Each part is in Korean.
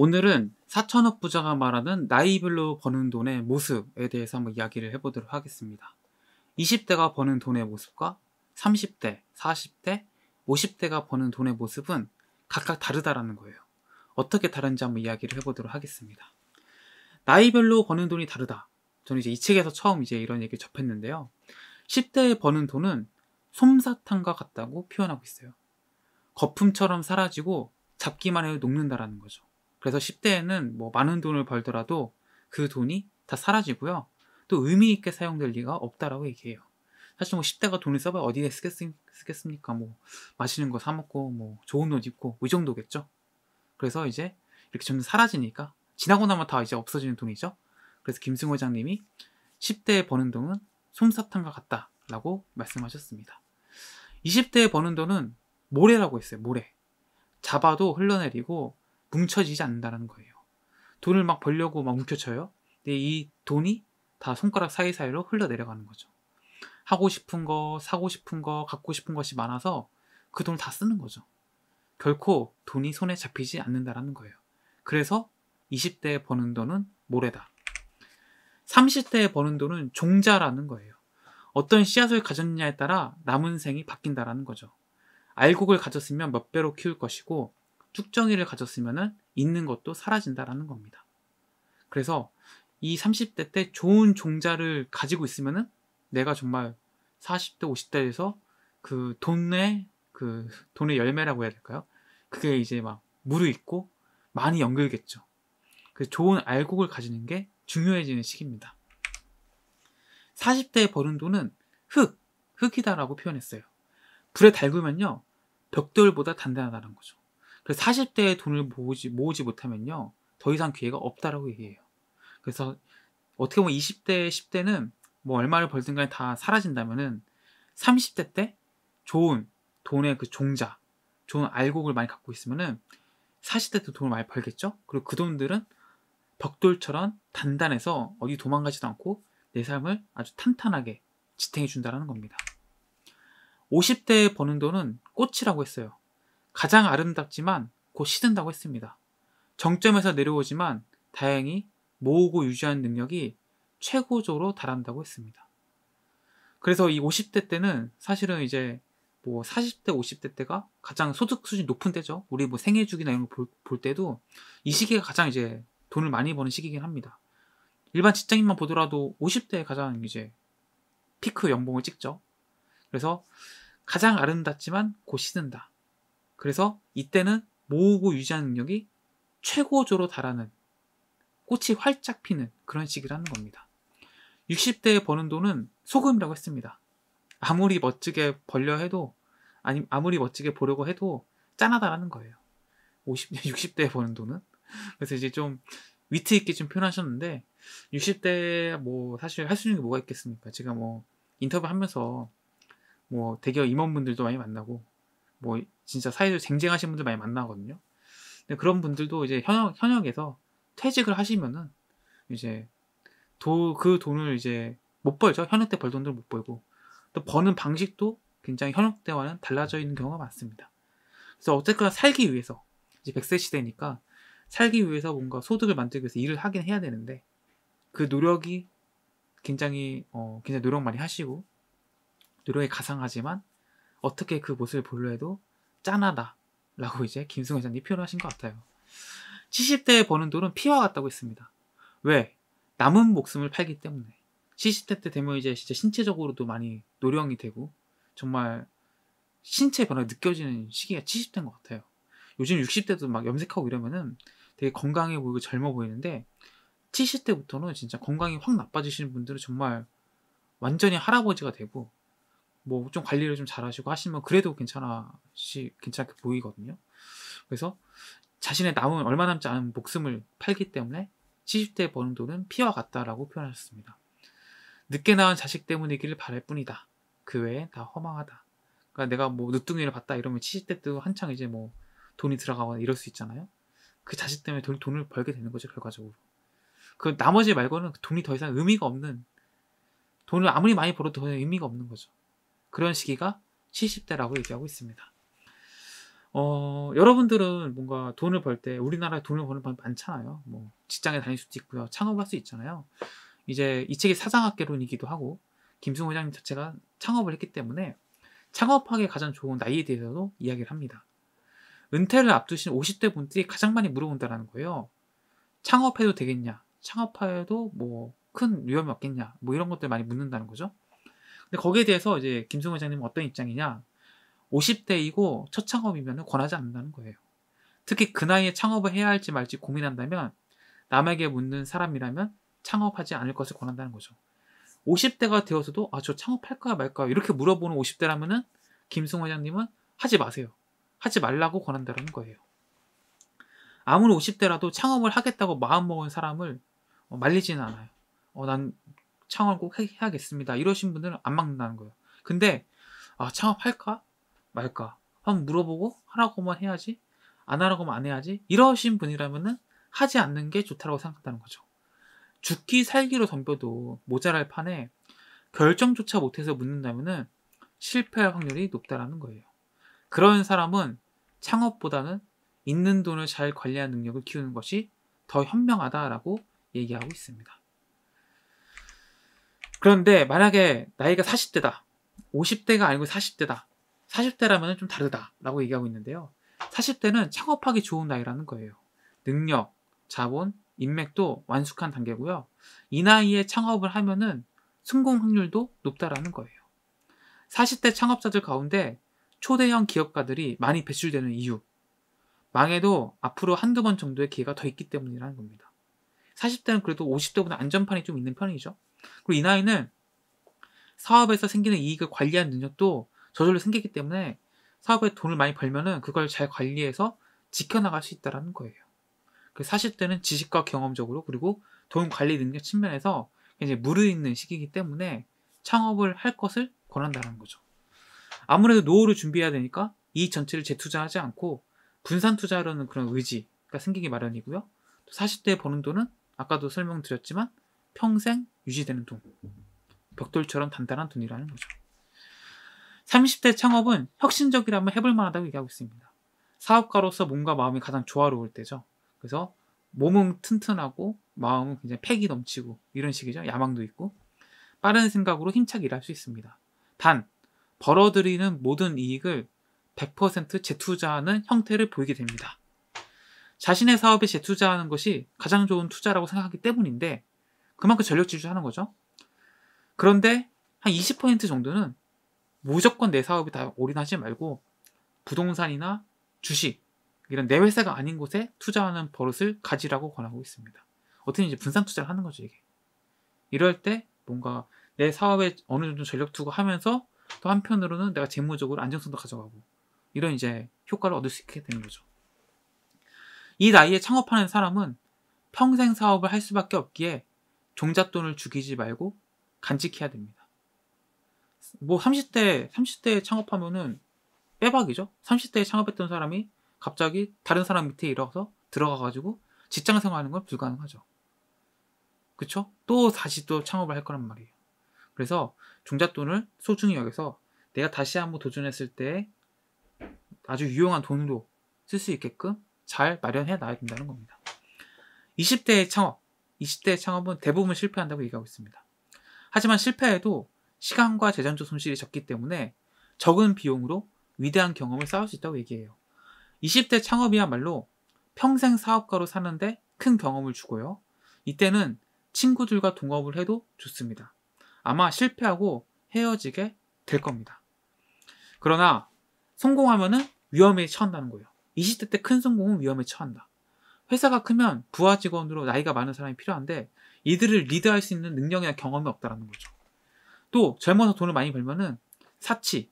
오늘은 4천억 부자가 말하는 나이별로 버는 돈의 모습에 대해서 한번 이야기를 해보도록 하겠습니다. 20대가 버는 돈의 모습과 30대, 40대, 50대가 버는 돈의 모습은 각각 다르다라는 거예요. 어떻게 다른지 한번 이야기를 해보도록 하겠습니다. 나이별로 버는 돈이 다르다. 저는 이제 이 책에서 처음 이제 이런 얘기를 접했는데요. 10대에 버는 돈은 솜사탕과 같다고 표현하고 있어요. 거품처럼 사라지고 잡기만 해도 녹는다라는 거죠. 그래서 10대에는 뭐 많은 돈을 벌더라도 그 돈이 다 사라지고요. 또 의미 있게 사용될 리가 없다라고 얘기해요. 사실 뭐 10대가 돈을 써봐 어디에 쓰겠습니까? 뭐 맛있는 거 사 먹고 뭐 좋은 옷 입고 뭐이 정도겠죠. 그래서 이제 이렇게 점점 사라지니까 지나고 나면 다 이제 없어지는 돈이죠. 그래서 김승호 회장님이 10대에 버는 돈은 솜사탕과 같다라고 말씀하셨습니다. 20대에 버는 돈은 모래라고 했어요. 모래. 잡아도 흘러내리고 뭉쳐지지 않는다는 거예요. 돈을 막 벌려고 막 움켜쳐요. 근데 이 돈이 다 손가락 사이사이로 흘러내려가는 거죠. 하고 싶은 거, 사고 싶은 거, 갖고 싶은 것이 많아서 그 돈을 다 쓰는 거죠. 결코 돈이 손에 잡히지 않는다라는 거예요. 그래서 20대에 버는 돈은 모래다. 30대에 버는 돈은 종자라는 거예요. 어떤 씨앗을 가졌느냐에 따라 남은 생이 바뀐다라는 거죠. 알곡을 가졌으면 몇 배로 키울 것이고 특정이를 가졌으면 있는 것도 사라진다라는 겁니다. 그래서 이 30대 때 좋은 종자를 가지고 있으면 내가 정말 40대, 50대에서 그 돈의 그 돈의 열매라고 해야 될까요? 그게 이제 막 무르익고 많이 연결겠죠. 그 좋은 알곡을 가지는 게 중요해지는 시기입니다. 40대에 버는 돈은 흙, 흙이다라고 표현했어요. 불에 달구면요, 벽돌보다 단단하다는 거죠. 그래서 40대에 돈을 모으지, 모으지 못하면요. 더 이상 기회가 없다라고 얘기해요. 그래서 어떻게 보면 20대, 10대는 뭐 얼마를 벌든 간에 다 사라진다면은 30대 때 좋은 돈의 그 종자, 좋은 알곡을 많이 갖고 있으면은 40대 때 돈을 많이 벌겠죠? 그리고 그 돈들은 벽돌처럼 단단해서 어디 도망가지도 않고 내 삶을 아주 탄탄하게 지탱해 준다라는 겁니다. 50대에 버는 돈은 꽃이라고 했어요. 가장 아름답지만 곧 시든다고 했습니다. 정점에서 내려오지만 다행히 모으고 유지하는 능력이 최고조로 달한다고 했습니다. 그래서 이 50대 때는 사실은 이제 뭐 40대, 50대 때가 가장 소득 수준이 높은 때죠. 우리 뭐 생애 주기나 이런 걸 볼 때도 이 시기가 가장 이제 돈을 많이 버는 시기긴 이 합니다. 일반 직장인만 보더라도 50대에 가장 이제 피크 연봉을 찍죠. 그래서 가장 아름답지만 곧 시든다. 그래서 이때는 모으고 유지하는 능력이 최고조로 달하는 꽃이 활짝 피는 그런 시기라는 겁니다. 60대에 버는 돈은 소금이라고 했습니다. 아무리 멋지게 벌려 해도 아니 아무리 멋지게 보려고 해도 짠하다라는 거예요. 50대, 60대에 버는 돈은 그래서 이제 좀 위트 있게 좀 표현하셨는데 60대 뭐 사실 할 수 있는 게 뭐가 있겠습니까? 제가 뭐 인터뷰하면서 뭐 대기업 임원분들도 많이 만나고 뭐 진짜 사회적 쟁쟁하신 분들 많이 만나거든요. 근데 그런 분들도 이제 현역 현역에서 퇴직을 하시면은 이제 도 그 돈을 이제 못 벌죠. 현역 때 벌 돈들 못 벌고 또 버는 방식도 굉장히 현역 때와는 달라져 있는 경우가 많습니다. 그래서 어쨌거나 살기 위해서 이제 100세 시대니까 살기 위해서 뭔가 소득을 만들기 위해서 일을 하긴 해야 되는데 그 노력이 굉장히 어 굉장히 노력 많이 하시고 노력이 가상하지만 어떻게 그 모습을 보려 해도 짠하다라고 이제 김승호 회장님 표현하신 것 같아요. 70대에 버는 돈은 피와 같다고 했습니다. 왜? 남은 목숨을 팔기 때문에. 70대 때 되면 이제 진짜 신체적으로도 많이 노령이 되고 정말 신체 변화가 느껴지는 시기가 70대인 것 같아요. 요즘 60대도 막 염색하고 이러면은 되게 건강해 보이고 젊어 보이는데 70대부터는 진짜 건강이 확 나빠지시는 분들은 정말 완전히 할아버지가 되고 뭐좀 관리를 좀 잘하시고 하시면 그래도 괜찮아시 괜찮게 보이거든요. 그래서 자신의 남은 얼마 남지 않은 목숨을 팔기 때문에 70대 버는 돈은 피와 같다라고 표현하셨습니다. 늦게 낳은 자식 때문이기를 바랄 뿐이다. 그외에다 허망하다. 그러니까 내가 뭐 늦둥이를 봤다 이러면 70대 때도 한창 이제 뭐 돈이 들어가거나 이럴 수 있잖아요. 그 자식 때문에 돈, 돈을 벌게 되는 거죠 결과적으로. 그 나머지 말고는 돈이 더 이상 의미가 없는 돈을 아무리 많이 벌어도 더 이상 의미가 없는 거죠. 그런 시기가 70대라고 얘기하고 있습니다. 어, 여러분들은 뭔가 돈을 벌 때 우리나라에 돈을 버는 방법 많잖아요. 뭐 직장에 다닐 수도 있고요. 창업할 수 있잖아요. 이제 이 책이 사상학개론이기도 하고 김승호 회장님 자체가 창업을 했기 때문에 창업하기 에 가장 좋은 나이에 대해서도 이야기를 합니다. 은퇴를 앞두신 50대 분들이 가장 많이 물어본다라는 거예요. 창업해도 되겠냐? 창업하여도뭐 큰 위험이 없겠냐? 뭐 이런 것들 많이 묻는다는 거죠. 근데 거기에 대해서 이제 김승호 회장님은 어떤 입장이냐? 50대이고 첫 창업이면 권하지 않는다는 거예요. 특히 그 나이에 창업을 해야 할지 말지 고민한다면 남에게 묻는 사람이라면 창업하지 않을 것을 권한다는 거죠. 50대가 되어서도 아저 창업할까 말까 이렇게 물어보는 50대라면은 김승호 회장님은 하지 마세요. 하지 말라고 권한다는 거예요. 아무리 50대라도 창업을 하겠다고 마음먹은 사람을 어, 말리지는 않아요. 어, 난 창업을 꼭 해, 야겠습니다 이러신 분들은 안 막는다는 거예요. 근데 아, 창업할까 말까 한번 물어보고 하라고만 해야지 안 하라고만 안 해야지 이러신 분이라면은 하지 않는 게 좋다라고 생각한다는 거죠. 죽기 살기로 덤벼도 모자랄 판에 결정조차 못해서 묻는다면은 실패할 확률이 높다라는 거예요. 그런 사람은 창업보다는 있는 돈을 잘 관리하는 능력을 키우는 것이 더 현명하다라고 얘기하고 있습니다. 그런데 만약에 나이가 40대다. 50대가 아니고 40대다. 40대라면 좀 다르다라고 얘기하고 있는데요. 40대는 창업하기 좋은 나이라는 거예요. 능력, 자본, 인맥도 완숙한 단계고요. 이 나이에 창업을 하면은 성공 확률도 높다라는 거예요. 40대 창업자들 가운데 초대형 기업가들이 많이 배출되는 이유. 망해도 앞으로 한두 번 정도의 기회가 더 있기 때문이라는 겁니다. 40대는 그래도 50대보다 안전판이 좀 있는 편이죠. 그리고 이 나이는 사업에서 생기는 이익을 관리하는 능력도 저절로 생기기 때문에 사업에 돈을 많이 벌면은 그걸 잘 관리해서 지켜나갈 수있다는 거예요. 4 그 0대는 지식과 경험적으로 그리고 돈 관리 능력 측면에서 이제 무르익는 시기이기 때문에 창업을 할 것을 권한다는 거죠. 아무래도 노후를 준비해야 되니까 이익 전체를 재투자하지 않고 분산 투자하려는 그런 의지가 생기기 마련이고요. 40대에 버는 돈은 아까도 설명드렸지만 평생 유지되는 돈. 벽돌처럼 단단한 돈이라는 거죠. 30대 창업은 혁신적이라면 해볼 만하다고 얘기하고 있습니다. 사업가로서 몸과 마음이 가장 조화로울 때죠. 그래서 몸은 튼튼하고 마음은 굉장히 팩이 넘치고 이런 식이죠. 야망도 있고 빠른 생각으로 힘차게 일할 수 있습니다. 단 벌어들이는 모든 이익을 100% 재투자하는 형태를 보이게 됩니다. 자신의 사업에 재투자하는 것이 가장 좋은 투자라고 생각하기 때문인데 그만큼 전력 지주하는 거죠. 그런데 한 20% 정도는 무조건 내사업이다 올인하지 말고 부동산이나 주식 이런 내 회사가 아닌 곳에 투자하는 버릇을 가지라고 권하고 있습니다. 어떻게 이제 분산 투자를 하는 거죠 이게. 이럴 때 뭔가 내 사업에 어느 정도 전력 투구하면서 또 한편으로는 내가 재무적으로 안정성도 가져가고 이런 이제 효과를 얻을 수 있게 되는 거죠. 이 나이에 창업하는 사람은 평생 사업을 할 수밖에 없기에 종잣돈을 죽이지 말고 간직해야 됩니다. 뭐 30대 30대에 창업하면은 빼박이죠. 30대에 창업했던 사람이 갑자기 다른 사람 밑에 일어서 들어가 가지고 직장 생활하는 건 불가능하죠. 그쵸? 또 다시 또 창업을 할 거란 말이에요. 그래서 종잣돈을 소중히 여기서 내가 다시 한번 도전했을 때 아주 유용한 돈으로 쓸 수 있게끔 잘 마련해 놔야 된다는 겁니다. 20대의 창업. 20대 창업은 대부분 실패한다고 얘기하고 있습니다. 하지만 실패해도 시간과 재정적 손실이 적기 때문에 적은 비용으로 위대한 경험을 쌓을 수 있다고 얘기해요. 20대 창업이야말로 평생 사업가로 사는데 큰 경험을 주고요. 이때는 친구들과 동업을 해도 좋습니다. 아마 실패하고 헤어지게 될 겁니다. 그러나 성공하면 위험에 처한다는 거예요. 20대 때 큰 성공은 위험에 처한다. 회사가 크면 부하 직원으로 나이가 많은 사람이 필요한데 이들을 리드할 수 있는 능력이나 경험이 없다라는 거죠. 또 젊어서 돈을 많이 벌면은 사치,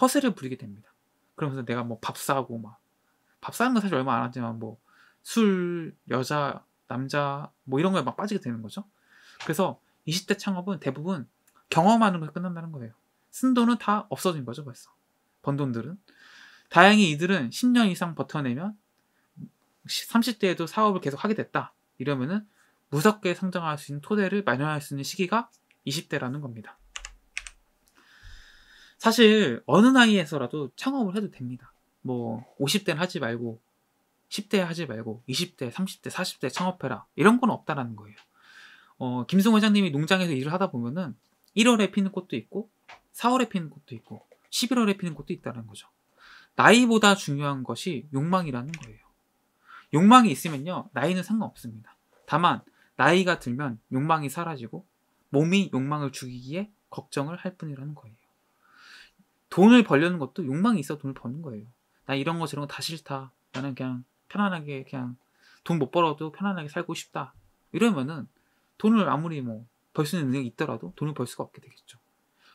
허세를 부리게 됩니다. 그러면서 내가 뭐 밥 사고 막 밥 사는 건 사실 얼마 안 하지만 뭐 술, 여자, 남자 뭐 이런 거에 막 빠지게 되는 거죠. 그래서 20대 창업은 대부분 경험하는 걸 끝난다는 거예요. 쓴 돈은 다 없어진 거죠 벌써. 번 돈들은. 다행히 이들은 10년 이상 버텨내면 30대에도 사업을 계속 하게 됐다. 이러면은 무섭게 성장할 수 있는 토대를 마련할 수 있는 시기가 20대라는 겁니다. 사실 어느 나이에서라도 창업을 해도 됩니다. 뭐 50대는 하지 말고 10대 하지 말고 20대, 30대, 40대 창업해라. 이런 건 없다라는 거예요. 어, 김승호 회장님이 농장에서 일을 하다 보면은 1월에 피는 꽃도 있고 4월에 피는 꽃도 있고 11월에 피는 꽃도 있다는 거죠. 나이보다 중요한 것이 욕망이라는 거예요. 욕망이 있으면요, 나이는 상관없습니다. 다만, 나이가 들면 욕망이 사라지고, 몸이 욕망을 죽이기에 걱정을 할 뿐이라는 거예요. 돈을 벌려는 것도 욕망이 있어 돈을 버는 거예요. 나 이런 거 저런 거 다 싫다. 나는 그냥 편안하게 그냥 돈 못 벌어도 편안하게 살고 싶다. 이러면은 돈을 아무리 뭐 벌 수 있는 능력이 있더라도 돈을 벌 수가 없게 되겠죠.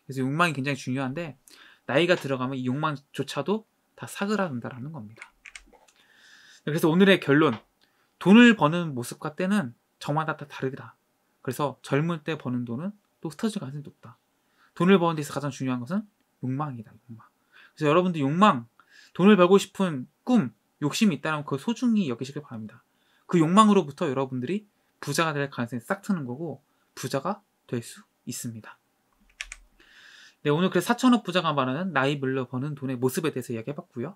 그래서 욕망이 굉장히 중요한데 나이가 들어가면 이 욕망조차도 다 사그라든다라는 겁니다. 그래서 오늘의 결론. 돈을 버는 모습과 때는 저마다 다 다르다. 그래서 젊을 때 버는 돈은 또 흩어질 가능성이 높다. 돈을 버는 데 있어서 가장 중요한 것은 욕망이다. 욕망. 그래서 여러분들 욕망, 돈을 벌고 싶은 꿈, 욕심이 있다면 그 소중히 여기시길 바랍니다. 그 욕망으로부터 여러분들이 부자가 될 가능성이 싹 트는 거고 부자가 될 수 있습니다. 네, 오늘 그래서 4천억 부자가 말하는 나이 물러 버는 돈의 모습에 대해서 이야기해봤고요.